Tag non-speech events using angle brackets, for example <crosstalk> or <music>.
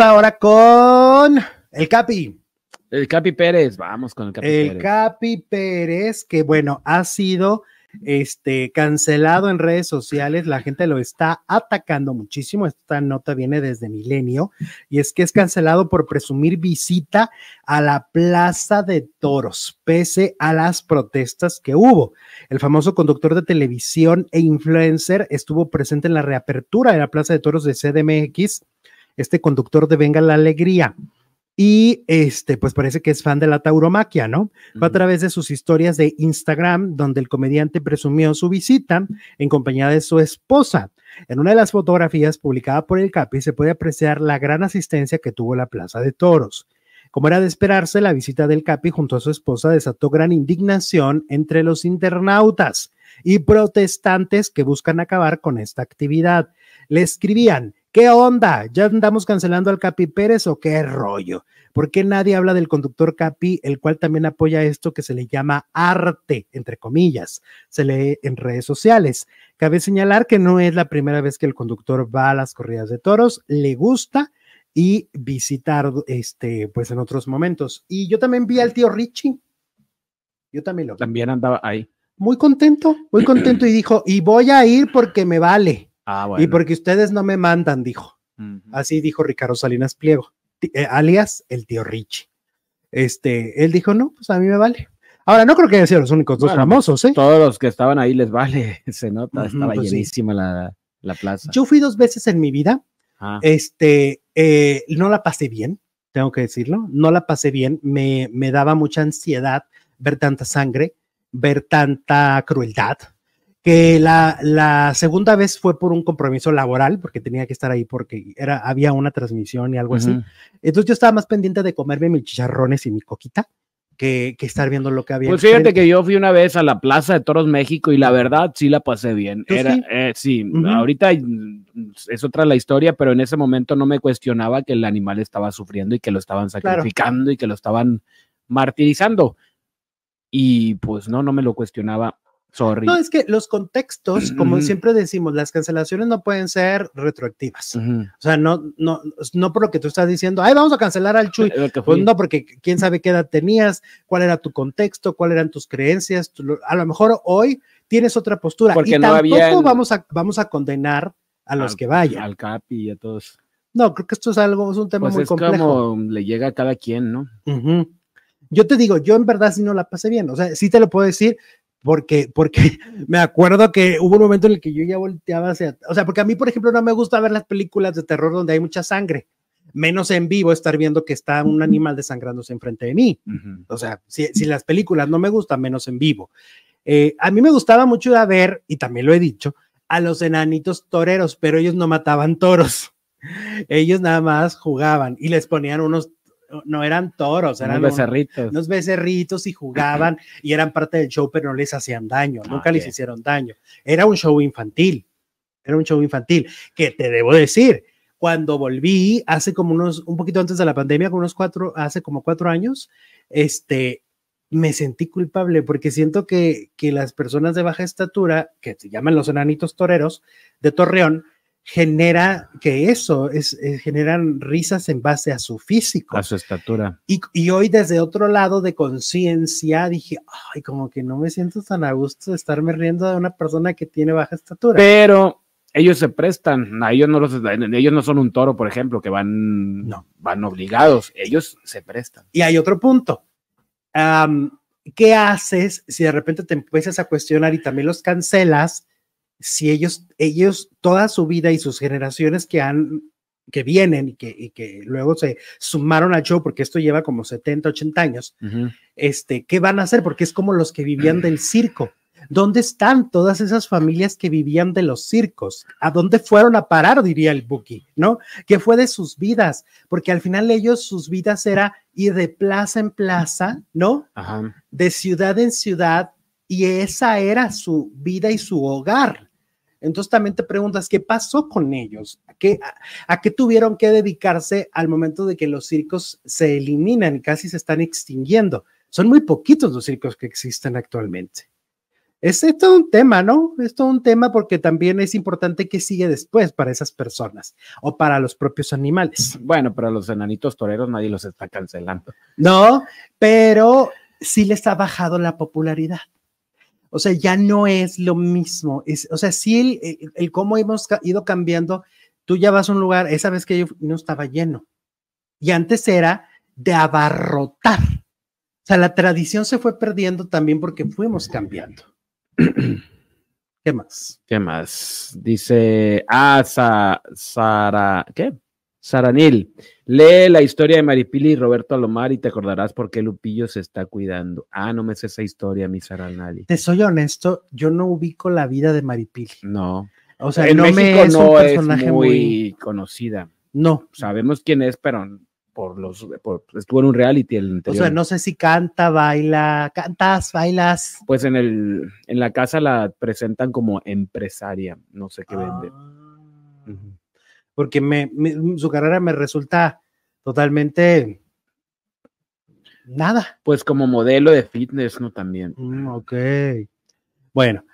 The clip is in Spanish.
ahora con el Capi. El Capi Pérez, vamos con el Capi Pérez. El Capi Pérez, que bueno, ha sido este, cancelado en redes sociales, la gente lo está atacando muchísimo, esta nota viene desde Milenio, y es que es cancelado por presumir visita a la Plaza de Toros, pese a las protestas que hubo. El famoso conductor de televisión e influencer estuvo presente en la reapertura de la Plaza de Toros de CDMX este conductor de Venga la Alegría. Y este, pues parece que es fan de la tauromaquia, ¿no? Fue a través de sus historias de Instagram, donde el comediante presumió su visita en compañía de su esposa. En una de las fotografías publicada por el Capi se puede apreciar la gran asistencia que tuvo la Plaza de Toros. Como era de esperarse, la visita del Capi junto a su esposa desató gran indignación entre los internautas y protestantes que buscan acabar con esta actividad. Le escribían, ¿Qué onda? ¿Ya andamos cancelando al Capi Pérez o qué rollo? ¿Por qué nadie habla del conductor Capi, el cual también apoya esto que se le llama arte, entre comillas? Se lee en redes sociales. Cabe señalar que no es la primera vez que el conductor va a las corridas de toros, le gusta y visitar este, pues en otros momentos. Y yo también vi al tío Richie. Yo también lo vi. También andaba ahí. Muy contento, muy contento y dijo, y voy a ir porque me vale Ah, y porque ustedes no me mandan, dijo. Así dijo Ricardo Salinas Pliego, eh, alias el tío Richie. Este, él dijo, no, pues a mí me vale. Ahora, no creo que hayan sido los únicos dos famosos, ¿eh? Todos los que estaban ahí les vale, <laughs> se nota, estaba pues llenísima la, plaza. Yo fui dos veces en mi vida, ah. este, eh, no la pasé bien, tengo que decirlo, no la pasé bien, me, me daba mucha ansiedad ver tanta sangre, ver tanta crueldad, que la, la, segunda vez fue por un compromiso laboral, porque tenía que estar ahí porque era, había una transmisión y algo así. Entonces yo estaba más pendiente de comerme mis chicharrones y mi coquita. Que, estar viendo lo que había. Pues fíjate que yo fui una vez a la Plaza de Toros México y la verdad sí la pasé bien. Era, sí, eh, ahorita mm, es otra la historia, pero en ese momento no me cuestionaba que el animal estaba sufriendo y que lo estaban sacrificando y que lo estaban martirizando. Y pues no, no me lo cuestionaba. No, es que los contextos, como siempre decimos, las cancelaciones no pueden ser retroactivas. O sea, no, no, no por lo que tú estás diciendo, ay, vamos a cancelar al Chuy. Pues no, porque quién sabe qué edad tenías, cuál era tu contexto, cuáles eran tus creencias. a lo mejor hoy tienes otra postura. Porque y no tampoco había vamos, a, vamos a condenar a los que vayan. Al Capi y a todos. No, creo que esto es algo, es un tema pues muy es Como le llega a cada quien, ¿no? yo te digo, yo en verdad sí no la pasé bien, o sea, sí te lo puedo decir, porque, porque <laughs> me acuerdo que hubo un momento en el que yo ya volteaba hacia, o sea, porque a mí, por ejemplo, no me gusta ver las películas de terror donde hay mucha sangre, menos en vivo estar viendo que está un animal desangrándose enfrente de mí. O sea, si, las películas no me gustan, menos en vivo. Eh, a mí me gustaba mucho ver, y también lo he dicho, a los enanitos toreros, pero ellos no mataban toros. <laughs> Ellos nada más jugaban y les ponían unos no eran toros, eran unos becerritos. unos becerritos y jugaban <laughs> y eran parte del show, pero no les hacían daño, ah, nunca les hicieron daño. Era un show infantil, era un show infantil, que te debo decir, cuando volví hace como unos, un poquito antes de la pandemia, como unos cuatro, hace como cuatro años, este, me sentí culpable porque siento que, que las personas de baja estatura, que se llaman los enanitos toreros de Torreón, genera que eso, es, eh, generan risas en base a su físico. A su estatura. Y, hoy desde otro lado de conciencia dije, ay, como que no me siento tan a gusto de estarme riendo de una persona que tiene baja estatura. Pero ellos se prestan, ellos no los, ellos no son un toro, por ejemplo, que van, van obligados, ellos se prestan. Y hay otro punto. ¿Qué haces si de repente te empiezas a cuestionar y también los cancelas? si ellos, ellos toda su vida y sus generaciones que han que vienen y que, que luego se sumaron al show, porque esto lleva como 70, 80 años, este, ¿qué van a hacer? Porque es como los que vivían del circo. ¿Dónde están todas esas familias que vivían de los circos? ¿A dónde fueron a parar, diría el Buki, ¿no? ¿Qué fue de sus vidas? Porque al final ellos, sus vidas era ir de plaza en plaza, ¿no? De ciudad en ciudad, y esa era su vida y su hogar. Entonces también te preguntas, ¿qué pasó con ellos? ¿A qué, a, qué tuvieron que dedicarse al momento de que los circos se eliminan y casi se están extinguiendo? Son muy poquitos los circos que existen actualmente. Es todo un tema, ¿no? Es todo un tema porque también es importante qué sigue después para esas personas o para los propios animales. Bueno, para los enanitos toreros nadie los está cancelando. No, pero sí les ha bajado la popularidad. O sea, ya no es lo mismo. Es, o sea, si el, cómo hemos ido cambiando. Tú ya vas a un lugar, esa vez que yo no estaba lleno. Y antes era de abarrotar. O sea, la tradición se fue perdiendo también porque fuimos cambiando. <clears throat> ¿Qué más? ¿Qué más? Dice, Asa ah, Sara, ¿qué? Saranil, lee la historia de Maripili y Roberto Alomar y te acordarás por qué Lupillo se está cuidando. Ah, no me sé esa historia, mi Saranali Te soy honesto, yo no ubico la vida de Maripili. No. O sea, no me es un personaje muy, conocida. No. Sabemos quién es, pero por los estuvo en un reality el anterior O sea, no sé si canta, baila, cantas, bailas. Pues en el en la casa la presentan como empresaria, no sé qué vende ah porque me, su carrera me resulta totalmente nada. Pues como modelo de fitness, ¿no? También. Mm, ok. Bueno,